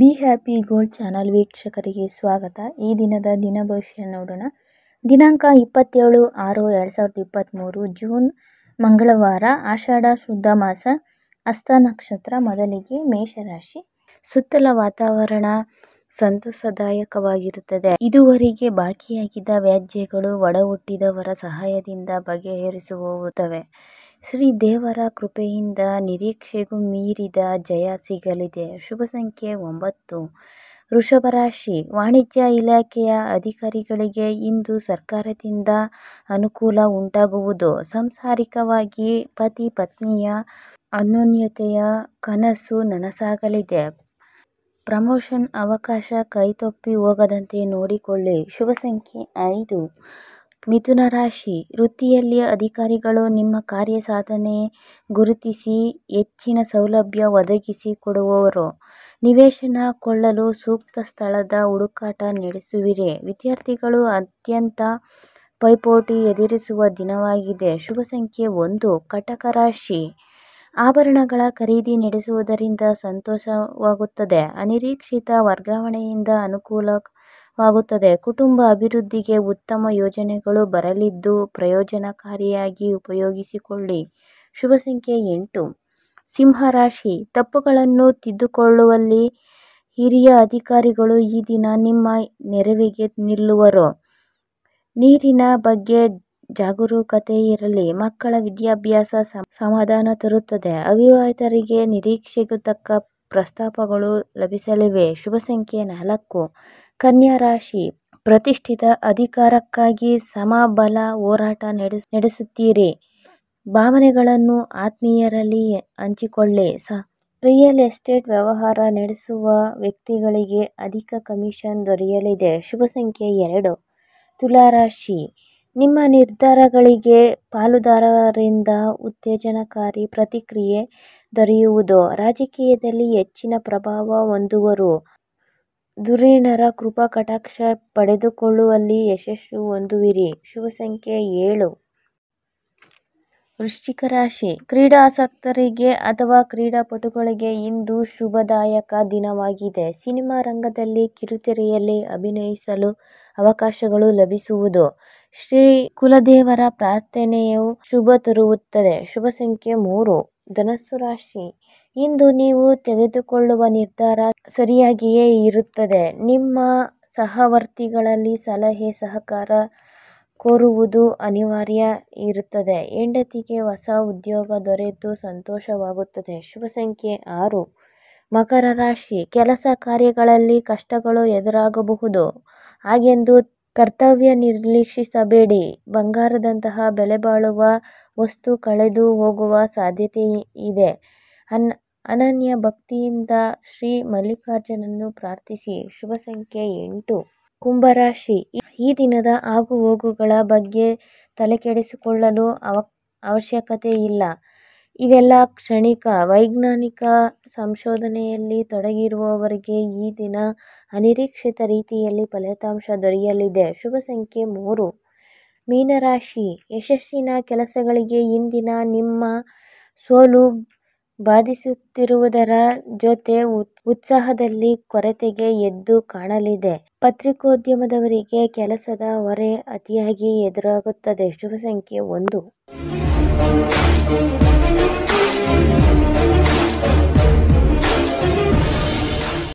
Be happy gold channel ವೀಕ್ಷಕರಿಗೆ ಸ್ವಾಗತ ಈ ದಿನದ ದಿನ ಭವಿಷ್ಯ ನೋಡೋಣ ದಿನಾಂಕ ಇಪ್ಪತ್ತೇಳು ಆರು ಎರಡು ಸಾವಿರದ ಇಪ್ಪತ್ತ್ಮೂರು ಜೂನ್ ಮಂಗಳವಾರ ಆಷಾಢ ಶುದ್ಧ ಮಾಸ ಅಸ್ತ ನಕ್ಷತ್ರ ಮೊದಲಿಗೆ ಮೇಷರಾಶಿ ಸುತ್ತಲ ವಾತಾವರಣ ಸಂತಸದಾಯಕವಾಗಿರುತ್ತದೆ ಇದುವರೆಗೆ ಬಾಕಿಯಾಗಿದ್ದ ವ್ಯಾಜ್ಯಗಳು ಒಡಹುಟ್ಟಿದವರ ಸಹಾಯದಿಂದ ಬಗೆಹರಿಸುವುದವೆ ಶ್ರೀ ದೇವರ ಕೃಪೆಯಿಂದ ನಿರೀಕ್ಷೆಗೂ ಮೀರಿದ ಜಯ ಸಿಗಲಿದೆ ಶುಭ ಸಂಖ್ಯೆ ಒಂಬತ್ತು ವೃಷಭ ರಾಶಿ ವಾಣಿಜ್ಯ ಇಲಾಖೆಯ ಅಧಿಕಾರಿಗಳಿಗೆ ಇಂದು ಸರ್ಕಾರದಿಂದ ಅನುಕೂಲ ಉಂಟಾಗುವುದು ಸಾಂಸಾರಿಕವಾಗಿ ಪತಿ ಪತ್ನಿಯ ಅನ್ಯೋನ್ಯತೆಯ ಕನಸು ನನಸಾಗಲಿದೆ ಪ್ರಮೋಷನ್ ಅವಕಾಶ ಕೈತಪ್ಪಿ ಹೋಗದಂತೆ ನೋಡಿಕೊಳ್ಳಿ ಶುಭ ಸಂಖ್ಯೆ ಐದು ಮಿಥುನ ರಾಶಿ ವೃತ್ತಿಯಲ್ಲಿ ಅಧಿಕಾರಿಗಳು ನಿಮ್ಮ ಕಾರ್ಯ ಸಾಧನೆ ಗುರುತಿಸಿ ಹೆಚ್ಚಿನ ಸೌಲಭ್ಯ ಒದಗಿಸಿ ಕೊಡುವವರು ನಿವೇಶನ ಕೊಳ್ಳಲು ಸೂಕ್ತ ಸ್ಥಳದ ಹುಡುಕಾಟ ನಡೆಸುವಿರಿ ವಿದ್ಯಾರ್ಥಿಗಳು ಅತ್ಯಂತ ಪೈಪೋಟಿ ಎದುರಿಸುವ ದಿನವಾಗಿದೆ ಶುಭ ಸಂಖ್ಯೆ ಒಂದು ಕಟಕ ರಾಶಿ ಆಭರಣಗಳ ಖರೀದಿ ನಡೆಸುವುದರಿಂದ ಸಂತೋಷವಾಗುತ್ತದೆ ಅನಿರೀಕ್ಷಿತ ವರ್ಗಾವಣೆಯಿಂದ ಅನುಕೂಲ ವಾಗುತ್ತದೆ. ಕುಟುಂಬ ಅಭಿವೃದ್ಧಿಗೆ ಉತ್ತಮ ಯೋಜನೆಗಳು ಬರಲಿದ್ದು, ಪ್ರಯೋಜನಕಾರಿಯಾಗಿ ಉಪಯೋಗಿಸಿಕೊಳ್ಳಿ. ಶುಭ ಸಂಖ್ಯೆ ಎಂಟು. ಸಿಂಹರಾಶಿ ತಪ್ಪುಗಳನ್ನು ತಿದ್ದುಕೊಳ್ಳುವಲ್ಲಿ ಹಿರಿಯ ಅಧಿಕಾರಿಗಳು ಈ ದಿನ ನಿಮ್ಮ ನೆರವಿಗೆ ನಿಲ್ಲುವರು. ನೀರಿನ ಬಗ್ಗೆ ಜಾಗರೂಕತೆ ಇರಲಿ ಮಕ್ಕಳ ವಿದ್ಯಾಭ್ಯಾಸ ಸಮಾಧಾನ ತರುತ್ತದೆ. ಅವಿವಾಹಿತರಿಗೆ ನಿರೀಕ್ಷೆಗೆ ತಕ್ಕ ಪ್ರಸ್ತಾಪಗಳು ಲಭಿಸಲಿವೆ. ಶುಭ ಸಂಖ್ಯೆ ನಾಲ್ಕು. ಕನ್ಯಾ ರಾಶಿ ಪ್ರತಿಷ್ಠಿತ ಅಧಿಕಾರಕ್ಕಾಗಿ ಸಮಬಲ ಹೋರಾಟ ನಡೆಸ್ ನಡೆಸುತ್ತೀರಿ ಭಾವನೆಗಳನ್ನು ಆತ್ಮೀಯರಲ್ಲಿ ಹಂಚಿಕೊಳ್ಳಿ ಸ ರಿಯಲ್ ಎಸ್ಟೇಟ್ ವ್ಯವಹಾರ ನಡೆಸುವ ವ್ಯಕ್ತಿಗಳಿಗೆ ಅಧಿಕ ಕಮಿಷನ್ ದೊರೆಯಲಿದೆ ಶುಭ ಸಂಖ್ಯೆ ಎರಡು ತುಲಾರಾಶಿ ನಿಮ್ಮ ನಿರ್ಧಾರಗಳಿಗೆ ಪಾಲುದಾರರಿಂದ ಉತ್ತೇಜನಕಾರಿ ಪ್ರತಿಕ್ರಿಯೆ ದೊರೆಯುವುದು ರಾಜಕೀಯದಲ್ಲಿ ಹೆಚ್ಚಿನ ಪ್ರಭಾವ ಹೊಂದುವರು ಧುರೀಣರ ಕೃಪಾಕಟಾಕ್ಷ ಪಡೆದುಕೊಳ್ಳುವಲ್ಲಿ ಯಶಸ್ಸು ಹೊಂದುವಿರಿ. ಶುಭ ಸಂಖ್ಯೆ ಏಳು. ವೃಶ್ಚಿಕ ರಾಶಿ: ಕ್ರೀಡಾಸಕ್ತರಿಗೆ ಅಥವಾ ಕ್ರೀಡಾಪಟುಗಳಿಗೆ ಇಂದು ಶುಭದಾಯಕ ದಿನವಾಗಿದೆ. ಸಿನಿಮಾ ರಂಗದಲ್ಲಿ, ಕಿರುತೆರೆಯಲ್ಲಿ ಅಭಿನಯಿಸಲು ಅವಕಾಶಗಳು ಲಭಿಸುವುದು. ಶ್ರೀ ಕುಲದೇವರ ಪ್ರಾರ್ಥನೆಯು ಶುಭ ತರುವುತ್ತದೆ ಶುಭ ಸಂಖ್ಯೆ ಮೂರು. ಧನಸ್ಸು ರಾಶಿ ಇಂದು ನೀವು ತೆಗೆದುಕೊಳ್ಳುವ ನಿರ್ಧಾರ ಸರಿಯಾಗಿಯೇ ಇರುತ್ತದೆ ನಿಮ್ಮ ಸಹವರ್ತಿಗಳಲ್ಲಿ ಸಲಹೆ ಸಹಕಾರ ಕೋರುವುದು ಅನಿವಾರ್ಯ ಇರುತ್ತದೆ ಹೆಂಡತಿಗೆ ಹೊಸ ಉದ್ಯೋಗ ದೊರೆತು ಸಂತೋಷವಾಗುತ್ತದೆ ಶುಭ ಸಂಖ್ಯೆ ಆರು ಮಕರ ರಾಶಿ ಕೆಲಸ ಕಾರ್ಯಗಳಲ್ಲಿ ಕಷ್ಟಗಳು ಎದುರಾಗಬಹುದು ಹಾಗೆಂದು ಕರ್ತವ್ಯ ನಿರ್ಲಕ್ಷಿಸಬೇಡಿ ಬಂಗಾರದಂತಹ ಬೆಲೆಬಾಳುವ ವಸ್ತು ಕಳೆದು ಹೋಗುವ ಸಾಧ್ಯತೆ ಸಾಧ್ಯತೆಯಿದೆ. ಅನನ್ಯ ಭಕ್ತಿಯಿಂದ ಶ್ರೀ ಮಲ್ಲಿಕಾರ್ಜುನನ್ನು ಪ್ರಾರ್ಥಿಸಿ. ಶುಭ ಸಂಖ್ಯೆ ಎಂಟು. ಕುಂಭರಾಶಿ: ಈ ದಿನದ ಆಗು ಹೋಗುಗಳ ಬಗ್ಗೆ ತಲೆಕೆಡಿಸಿಕೊಳ್ಳಲು ಅವಶ್ಯಕತೆ ಇಲ್ಲ ಇವೆಲ್ಲ ಕ್ಷಣಿಕ ವೈಜ್ಞಾನಿಕ ಸಂಶೋಧನೆಯಲ್ಲಿ ತೊಡಗಿರುವವರಿಗೆ ಈ ದಿನ ಅನಿರೀಕ್ಷಿತ ರೀತಿಯಲ್ಲಿ ಫಲಿತಾಂಶ ದೊರೆಯಲಿದೆ ಶುಭ ಸಂಖ್ಯೆ ಮೂರು ಮೀನರಾಶಿ ಯಶಸ್ಸಿನ ಕೆಲಸಗಳಿಗೆ ಇಂದಿನ ನಿಮ್ಮ ಸೋಲು ಬಾಧಿಸುತ್ತಿರುವುದರ ಜೊತೆ ಉತ್ಸಾಹದಲ್ಲಿ ಕೊರತೆಗೆ ಎದ್ದು ಕಾಣಲಿದೆ ಪತ್ರಿಕೋದ್ಯಮದವರಿಗೆ ಕೆಲಸದ ಹೊರೆ ಅತಿಯಾಗಿ ಎದುರಾಗುತ್ತದೆ ಶುಭ ಸಂಖ್ಯೆ ಒಂದು